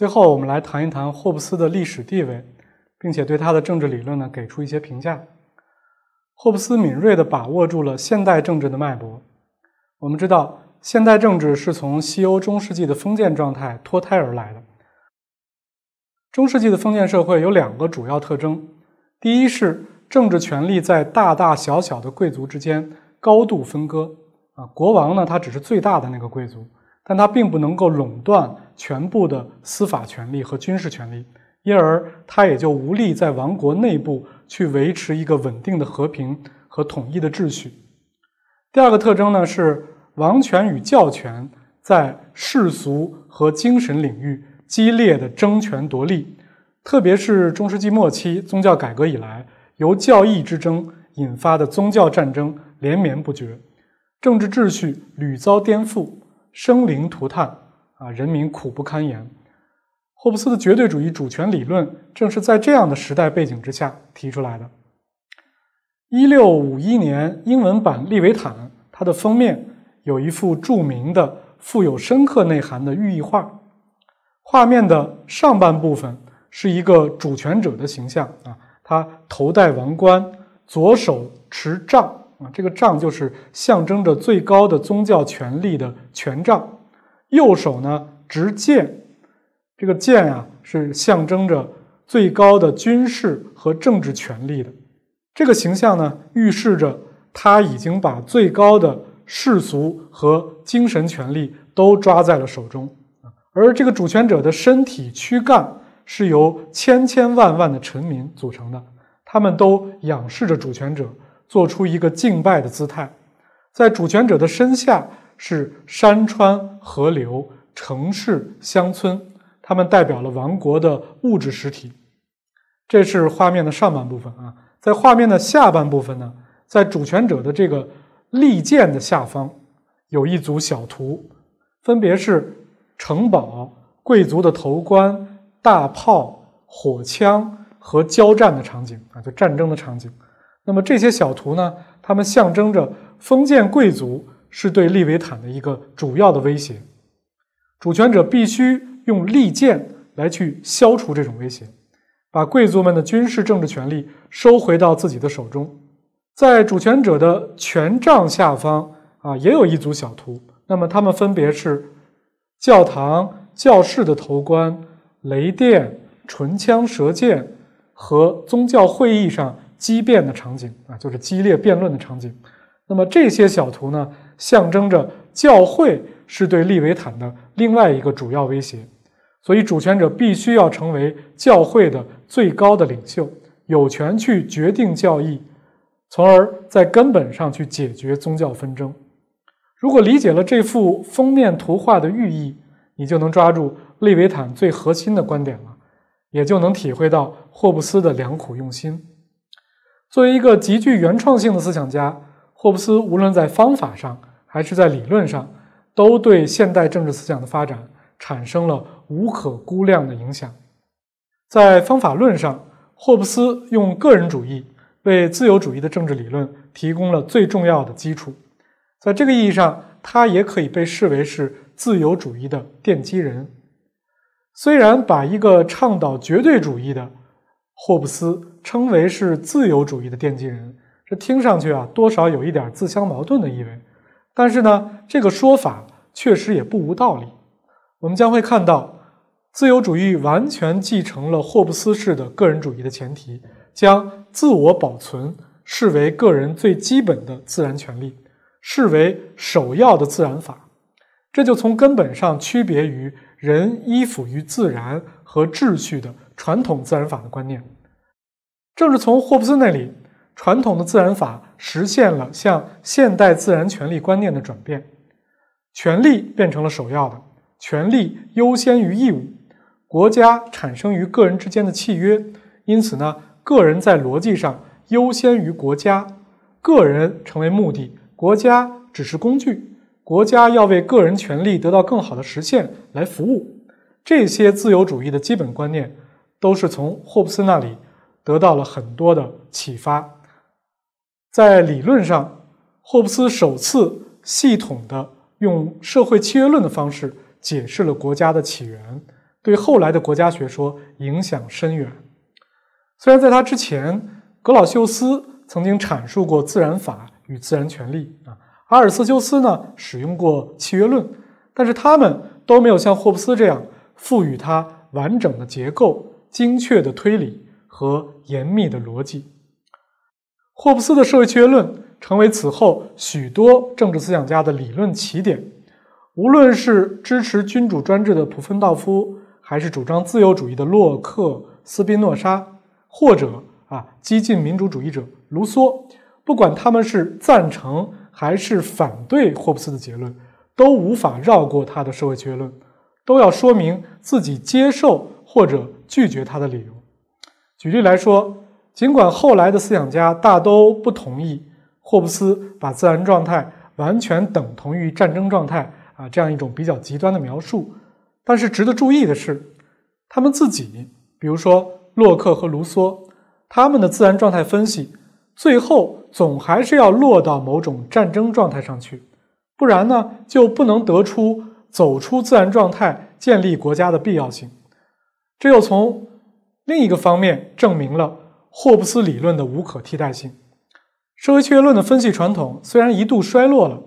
最后，我们来谈一谈霍布斯的历史地位，并且对他的政治理论呢给出一些评价。霍布斯敏锐地把握住了现代政治的脉搏。我们知道，现代政治是从西欧中世纪的封建状态脱胎而来的。中世纪的封建社会有两个主要特征：第一是政治权力在大大小小的贵族之间高度分割。啊，国王呢，他只是最大的那个贵族，但他并不能够垄断。全部的司法权力和军事权力，因而他也就无力在王国内部去维持一个稳定的和平和统一的秩序。第二个特征呢是王权与教权在世俗和精神领域激烈的争权夺利，特别是中世纪末期宗教改革以来，由教义之争引发的宗教战争连绵不绝，政治秩序屡遭颠覆，生灵涂炭。啊，人民苦不堪言。霍布斯的绝对主义主权理论正是在这样的时代背景之下提出来的。一六五一年，英文版《利维坦》它的封面有一幅著名的、富有深刻内涵的寓意画。画面的上半部分是一个主权者的形象啊，他头戴王冠，左手持杖啊，这个杖就是象征着最高的宗教权力的权杖。右手呢执剑，这个剑啊是象征着最高的军事和政治权力的。这个形象呢预示着他已经把最高的世俗和精神权力都抓在了手中。而这个主权者的身体躯干是由千千万万的臣民组成的，他们都仰视着主权者，做出一个敬拜的姿态，在主权者的身下。是山川河流、城市乡村，它们代表了王国的物质实体。这是画面的上半部分啊，在画面的下半部分呢，在主权者的这个利剑的下方，有一组小图，分别是城堡、贵族的头冠、大炮、火枪和交战的场景啊，就战争的场景。那么这些小图呢，它们象征着封建贵族。是对利维坦的一个主要的威胁，主权者必须用利剑来去消除这种威胁，把贵族们的军事政治权力收回到自己的手中。在主权者的权杖下方啊，也有一组小图，那么它们分别是教堂、教室的头冠、雷电、唇枪舌剑和宗教会议上激辩的场景啊，就是激烈辩论的场景。那么这些小图呢？象征着教会是对利维坦的另外一个主要威胁，所以主权者必须要成为教会的最高的领袖，有权去决定教义，从而在根本上去解决宗教纷争。如果理解了这幅封面图画的寓意，你就能抓住利维坦最核心的观点了，也就能体会到霍布斯的良苦用心。作为一个极具原创性的思想家，霍布斯无论在方法上，还是在理论上，都对现代政治思想的发展产生了无可估量的影响。在方法论上，霍布斯用个人主义为自由主义的政治理论提供了最重要的基础。在这个意义上，他也可以被视为是自由主义的奠基人。虽然把一个倡导绝对主义的霍布斯称为是自由主义的奠基人，这听上去啊，多少有一点自相矛盾的意味。但是呢，这个说法确实也不无道理。我们将会看到，自由主义完全继承了霍布斯式的个人主义的前提，将自我保存视为个人最基本的自然权利，视为首要的自然法。这就从根本上区别于人依附于自然和秩序的传统自然法的观念。正是从霍布斯那里。传统的自然法实现了向现代自然权利观念的转变，权利变成了首要的，权利优先于义务，国家产生于个人之间的契约，因此呢，个人在逻辑上优先于国家，个人成为目的，国家只是工具，国家要为个人权利得到更好的实现来服务，这些自由主义的基本观念，都是从霍布斯那里得到了很多的启发。在理论上，霍布斯首次系统的用社会契约论的方式解释了国家的起源，对后来的国家学说影响深远。虽然在他之前，格老秀斯曾经阐述过自然法与自然权利，啊，阿尔斯修斯呢使用过契约论，但是他们都没有像霍布斯这样赋予它完整的结构、精确的推理和严密的逻辑。霍布斯的社会契约论成为此后许多政治思想家的理论起点。无论是支持君主专制的普芬道夫，还是主张自由主义的洛克、斯宾诺莎，或者啊激进民主主义者卢梭，不管他们是赞成还是反对霍布斯的结论，都无法绕过他的社会契约论，都要说明自己接受或者拒绝他的理由。举例来说。尽管后来的思想家大都不同意霍布斯把自然状态完全等同于战争状态啊这样一种比较极端的描述，但是值得注意的是，他们自己，比如说洛克和卢梭，他们的自然状态分析最后总还是要落到某种战争状态上去，不然呢就不能得出走出自然状态建立国家的必要性。这又从另一个方面证明了。霍布斯理论的无可替代性，社会契约论的分析传统虽然一度衰落了，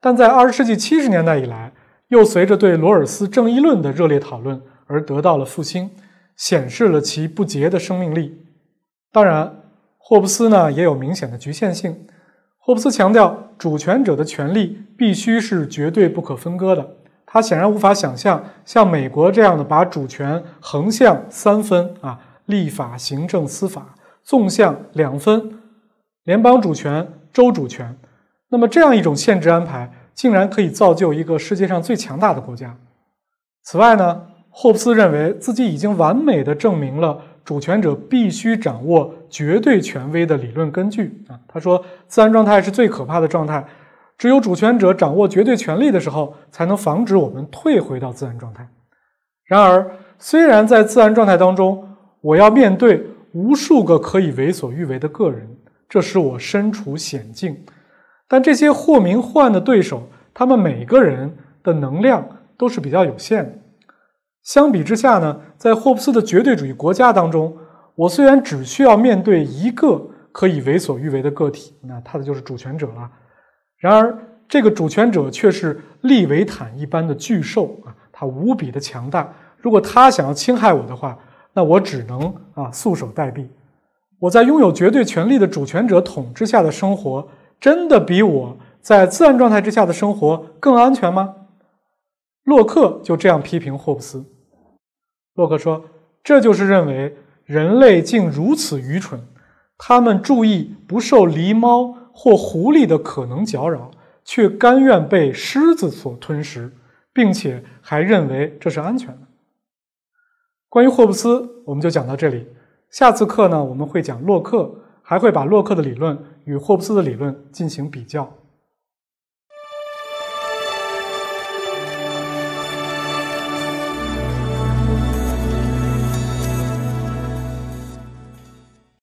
但在二十世纪七十年代以来，又随着对罗尔斯正义论的热烈讨论而得到了复兴，显示了其不竭的生命力。当然，霍布斯呢也有明显的局限性。霍布斯强调主权者的权利必须是绝对不可分割的，他显然无法想象像美国这样的把主权横向三分啊，立法、行政、司法。纵向两分，联邦主权、州主权，那么这样一种限制安排竟然可以造就一个世界上最强大的国家。此外呢，霍布斯认为自己已经完美的证明了主权者必须掌握绝对权威的理论根据啊。他说：“自然状态是最可怕的状态，只有主权者掌握绝对权力的时候，才能防止我们退回到自然状态。”然而，虽然在自然状态当中，我要面对。无数个可以为所欲为的个人，这使我身处险境。但这些或明或暗的对手，他们每个人的能量都是比较有限的。相比之下呢，在霍布斯的绝对主义国家当中，我虽然只需要面对一个可以为所欲为的个体，那他的就是主权者了。然而，这个主权者却是利维坦一般的巨兽啊，他无比的强大。如果他想要侵害我的话，那我只能啊，束手待毙。我在拥有绝对权力的主权者统治下的生活，真的比我在自然状态之下的生活更安全吗？洛克就这样批评霍布斯。洛克说：“这就是认为人类竟如此愚蠢，他们注意不受狸猫或狐狸的可能搅扰，却甘愿被狮子所吞食，并且还认为这是安全的。”关于霍布斯，我们就讲到这里。下次课呢，我们会讲洛克，还会把洛克的理论与霍布斯的理论进行比较。